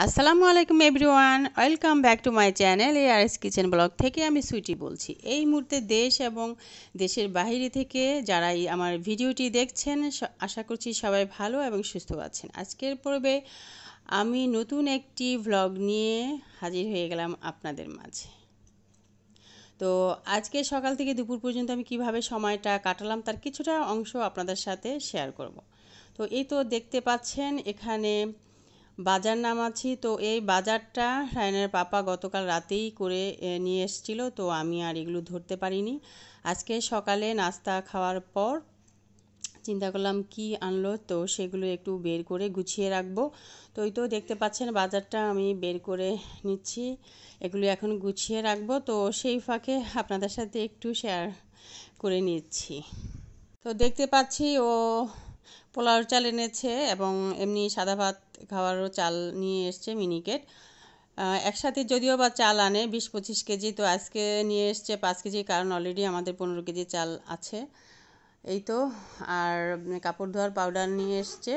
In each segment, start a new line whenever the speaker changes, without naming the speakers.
আসসালামু আলাইকুম everyone welcome back to my channel A R S kitchen blog থেকে আমি সুইটি বলছি এই মুহূর্তে দেশ এবং দেশের বাহিরে থেকে যারা আমার ভিডিওটি দেখছেন আশা করছি সবাই ভালো এবং সুস্থ আছেন আজকের পর্বে আমি নতুন একটি ভ্লগ নিয়ে হাজির হয়ে গেলাম আপনাদের মাঝে তো আজকে সকাল থেকে দুপুর পর্যন্ত আমি কিভাবে সময়টা কাটালাম তার কিছুটা অংশ আপনাদের সাথে শেয়ার করব তো এই তো দেখতে পাচ্ছেন এখানে বাজার নাম আছি তো এই বাজারটা সায়নের পাপা গতকাল রাতেই করে নিয়ে এসেছিল তো আমি আর এগুলো ধরতে পারিনি আজকে সকালে নাস্তা খাওয়ার পর চিন্তা করলাম কি আনলো তো সেগুলো একটু বের করে গুছিয়ে রাখবো তো ওই তো দেখতে পাচ্ছেন বাজারটা আমি বের করে নিচ্ছি এগুলো এখন গুছিয়ে রাখবো তো সেই ফাঁকে আপনাদের সাথে একটু শেয়ার করে নিচ্ছি তো দেখতে পাচ্ছি ও পোলাও চাল এনেছে এবং এমনি সাদা ভাত খাওয়ারও চাল নিয়ে এসছে মিনিকেট একসাথে যদিও বা চাল আনে বিশ পঁচিশ কেজি তো আজকে নিয়ে এসছে পাঁচ কেজি কারণ অলরেডি আমাদের পনেরো কেজি চাল আছে এই তো আর কাপড় ধোয়ার পাউডার নিয়ে এসছে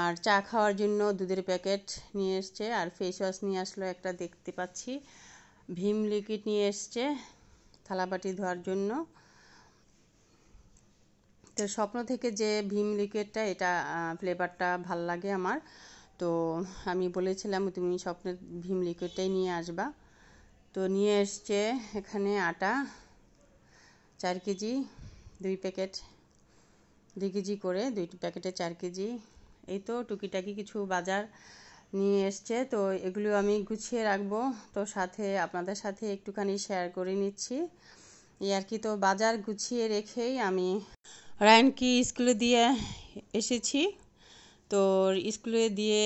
আর চা খাওয়ার জন্য দুধের প্যাকেট নিয়ে এসছে আর ফেস ওয়াশ নিয়ে আসলো একটা দেখতে পাচ্ছি ভীম লিকুইড নিয়ে এসছে থালাবাটি ধোয়ার জন্য তো স্বপ্ন থেকে যে ভীম লিকুইডটা এটা ফ্লেভারটা ভাল লাগে আমার তো আমি বলেছিলাম তুমি স্বপ্নের ভীম লিকুইডটাই নিয়ে আসবা তো নিয়ে এসছে এখানে আটা চার কেজি দুই প্যাকেট দুই কেজি করে দুই প্যাকেটে চার কেজি এই তো টুকিটাকি কিছু বাজার নিয়ে এসছে তো এগুলো আমি গুছিয়ে রাখবো তো সাথে আপনাদের সাথে একটুখানি শেয়ার করে নিচ্ছি এই আর কি তো বাজার গুছিয়ে রেখেই আমি রায়নকে স্কুলে দিয়ে এসেছি তো স্কুলে দিয়ে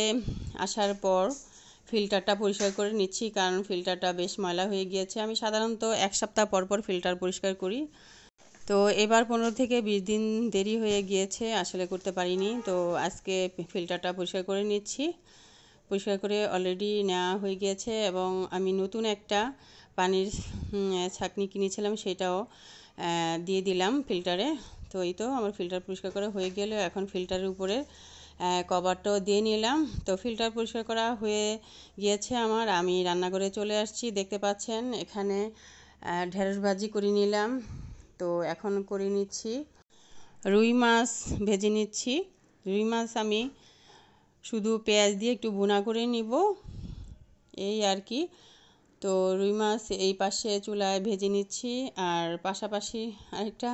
আসার পর ফিল্টারটা পরিষ্কার করে নিচ্ছি কারণ ফিল্টারটা বেশ ময়লা হয়ে গিয়েছে আমি সাধারণত এক সপ্তাহ পর পর ফিল্টার পরিষ্কার করি তো এবার পনেরো থেকে বিশ দিন দেরি হয়ে গিয়েছে আসলে করতে পারিনি তো আজকে ফিল্টারটা পরিষ্কার করে নিচ্ছি পরিষ্কার করে অলরেডি নেওয়া হয়ে গিয়েছে এবং আমি নতুন একটা পানির ছাঁকনি কিনেছিলাম সেটাও দিয়ে দিলাম ফিল্টারে তো এই তো আমার ফিল্টার পরিষ্কার করা হয়ে গেল এখন ফিল্টারের উপরে কভারটাও দিয়ে নিলাম তো ফিল্টার পরিষ্কার করা হয়ে গিয়েছে আমার আমি রান্নাঘরে চলে আসছি দেখতে পাচ্ছেন এখানে ঢেঁড়স ভাজি করে নিলাম তো এখন করে নিচ্ছি রুই মাছ ভেজে নিচ্ছি রুই মাছ আমি শুধু পেঁয়াজ দিয়ে একটু বোনা করে নিব এই আর কি তো রুই মাছ এই পাশে চুলায় ভেজে নিচ্ছি আর পাশাপাশি আরেকটা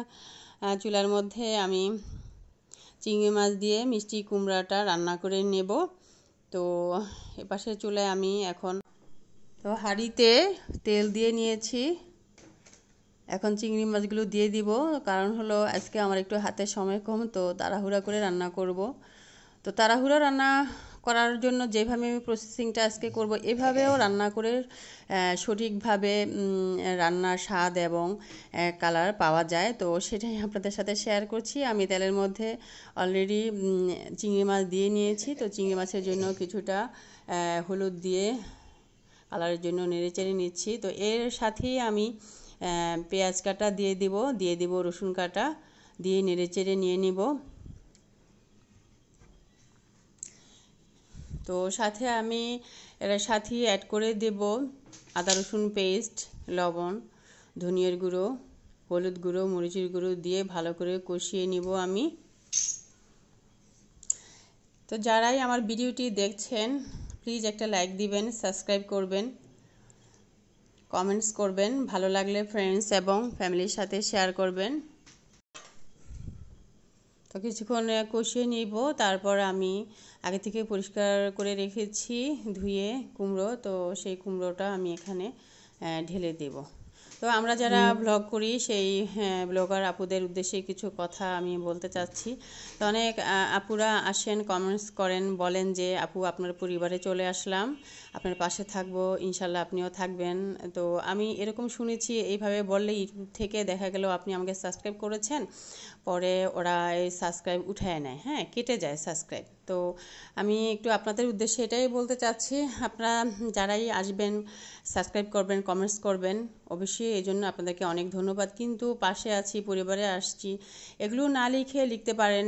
চুলার মধ্যে আমি চিংড়ি মাছ দিয়ে মিষ্টি কুমড়াটা রান্না করে নেব তো এপাশে চুলায় আমি এখন তো হাঁড়িতে তেল দিয়ে নিয়েছি এখন চিংড়ি মাছগুলো দিয়ে দিব কারণ হলো আজকে আমার একটু হাতে সময় কম তো তাড়াহুড়া করে রান্না করব তো তাড়াহুড়া রান্না করার জন্য যেভাবে আমি প্রসেসিংটা আজকে করব এভাবেও রান্না করে সঠিকভাবে রান্নার স্বাদ এবং কালার পাওয়া যায় তো সেটাই আপনাদের সাথে শেয়ার করছি আমি তেলের মধ্যে অলরেডি চিংড়ি মাছ দিয়ে নিয়েছি তো চিংড়ি মাছের জন্য কিছুটা হলুদ দিয়ে কালারের জন্য নেড়ে নিচ্ছি তো এর সাথেই আমি পেঁয়াজ কাটা দিয়ে দিব দিয়ে দিব রসুন কাটা দিয়ে নেড়ে নিয়ে নিব তো সাথে আমি এরা সাথে অ্যাড করে দেব আদা রসুন পেস্ট লবণ ধনিয়ার গুঁড়ো হলুদ গুঁড়ো মরিচের গুঁড়ো দিয়ে ভালো করে কষিয়ে নিব আমি তো যারাই আমার ভিডিওটি দেখছেন প্লিজ একটা লাইক দিবেন সাবস্ক্রাইব করবেন কমেন্টস করবেন ভালো লাগলে ফ্রেন্ডস এবং ফ্যামিলির সাথে শেয়ার করবেন তো কিছুক্ষণ কষিয়ে নিব তারপর আমি আগে থেকে পরিষ্কার করে রেখেছি ধুয়ে কুমড়ো তো সেই কুমড়োটা আমি এখানে ঢেলে দেব তো আমরা যারা ব্লগ করি সেই হ্যাঁ, ব্লগার আপুদের উদ্দেশ্যে কিছু কথা আমি বলতে চাচ্ছি তো অনেক আপুরা আসেন কমেন্টস করেন বলেন যে আপু আপনার পরিবারে চলে আসলাম আপনার পাশে থাকবো ইনশাল্লাহ আপনিও থাকবেন তো আমি এরকম শুনেছি এইভাবে বললে ইউটিউব থেকে দেখা গেল আপনি আমাকে সাবস্ক্রাইব করেছেন পরে ওরা এই সাবস্ক্রাইব উঠায় নেয় হ্যাঁ কেটে যায় সাবস্ক্রাইব তো আমি একটু আপনাদের উদ্দেশ্যে এটাই বলতে চাচ্ছি আপনারা যারাই আসবেন সাবস্ক্রাইব করবেন কমেন্টস করবেন অবশ্যই এই জন্য আপনাদেরকে অনেক ধন্যবাদ কিন্তু পাশে আছি পরিবারে আসছি এগুলো না লিখে লিখতে পারেন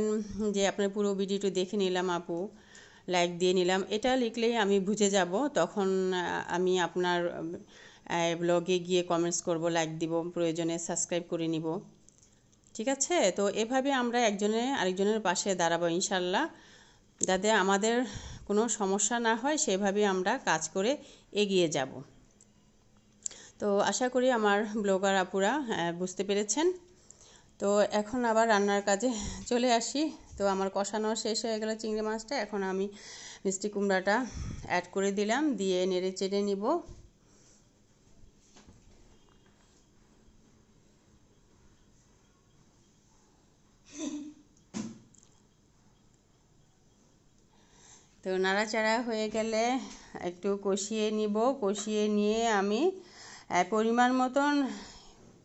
যে আপনার পুরো ভিডিওটি দেখে নিলাম আপু লাইক দিয়ে নিলাম এটা লিখলেই আমি বুঝে যাব তখন আমি আপনার ব্লগে গিয়ে কমেন্টস করব লাইক দিব প্রয়োজনে সাবস্ক্রাইব করে নিব ঠিক আছে তো এভাবে আমরা একজনে আরেকজনের পাশে দাঁড়াবো ইনশাল্লাহ যাতে আমাদের কোনো সমস্যা না হয় সেভাবে আমরা কাজ করে এগিয়ে যাব তো আশা করি আমার ব্লগার আপুরা হ্যাঁ, বুঝতে পেরেছেন তো এখন আবার রান্নার কাজে চলে আসি তো আমার কষানো শেষ হয়ে গেল চিংড়ি মাছটা এখন আমি মিষ্টি কুমড়াটা অ্যাড করে দিলাম দিয়ে নেড়ে চেড়ে নিব তো নাড়াচাড়া হয়ে গেলে একটু কষিয়ে নিব কষিয়ে নিয়ে আমি পরিমাণ মতন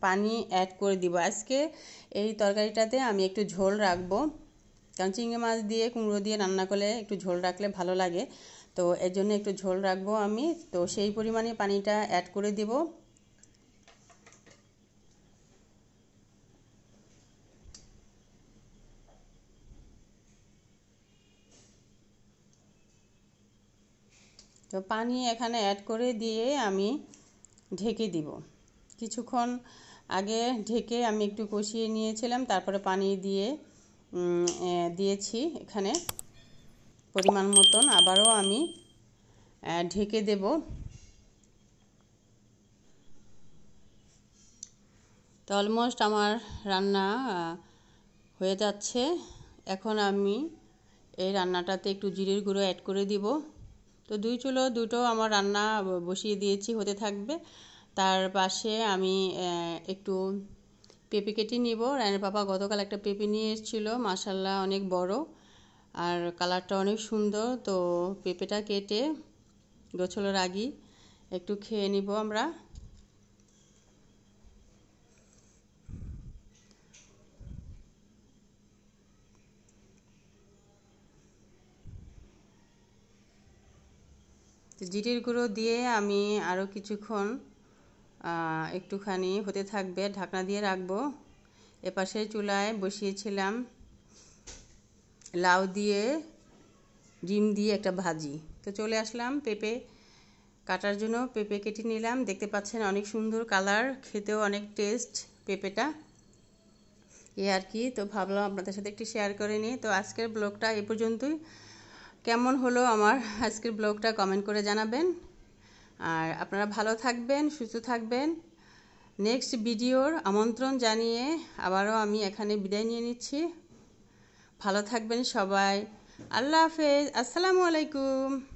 পানি অ্যাড করে দিব আজকে এই তরকারিটাতে আমি একটু ঝোল রাখব কারণ চিংড়ি মাছ দিয়ে কুমড়ো দিয়ে রান্না করলে একটু ঝোল রাখলে ভালো লাগে তো এর জন্য একটু ঝোল রাখবো আমি তো সেই পরিমাণে পানিটা অ্যাড করে দেবো তো পানি এখানে অ্যাড করে দিয়ে আমি ঢেকে দিব কিছুক্ষণ আগে ঢেকে আমি একটু কষিয়ে নিয়েছিলাম তারপরে পানি দিয়ে দিয়েছি এখানে পরিমাণ মতন আবারও আমি ঢেকে দেব তো অলমোস্ট আমার রান্না হয়ে যাচ্ছে এখন আমি এই রান্নাটাতে একটু জিরের গুঁড়ো অ্যাড করে দিব তো দুই চুলো দুটো আমার রান্না বসিয়ে দিয়েছি হতে থাকবে তার পাশে আমি একটু পেঁপে কেটে নিব রায়নের পাপা গতকাল একটা পেঁপে নিয়ে এসেছিলো মাসাল্লাহ অনেক বড় আর কালারটা অনেক সুন্দর তো পেঁপেটা কেটে গোছলের আগি একটু খেয়ে নিব আমরা তো জিরের গুঁড়ো দিয়ে আমি আরও কিছুক্ষণ একটুখানি হতে থাকবে ঢাকনা দিয়ে রাখবো এপাশে চুলায় বসিয়েছিলাম লাউ দিয়ে ডিম দিয়ে একটা ভাজি তো চলে আসলাম পেঁপে কাটার জন্য পেঁপে কেটে নিলাম দেখতে পাচ্ছেন অনেক সুন্দর কালার খেতেও অনেক টেস্ট পেঁপেটা এ আর কি তো ভাবলাম আপনাদের সাথে একটু শেয়ার করে নিই তো আজকের ব্লগটা এ পর্যন্তই কেমন হলো আমার আজকের ব্লগটা কমেন্ট করে জানাবেন আর আপনারা ভালো থাকবেন সুস্থ থাকবেন নেক্সট ভিডিওর আমন্ত্রণ জানিয়ে আবারও আমি এখানে বিদায় নিয়ে নিচ্ছি ভালো থাকবেন সবাই আল্লাহ হাফেজ আসসালামু আলাইকুম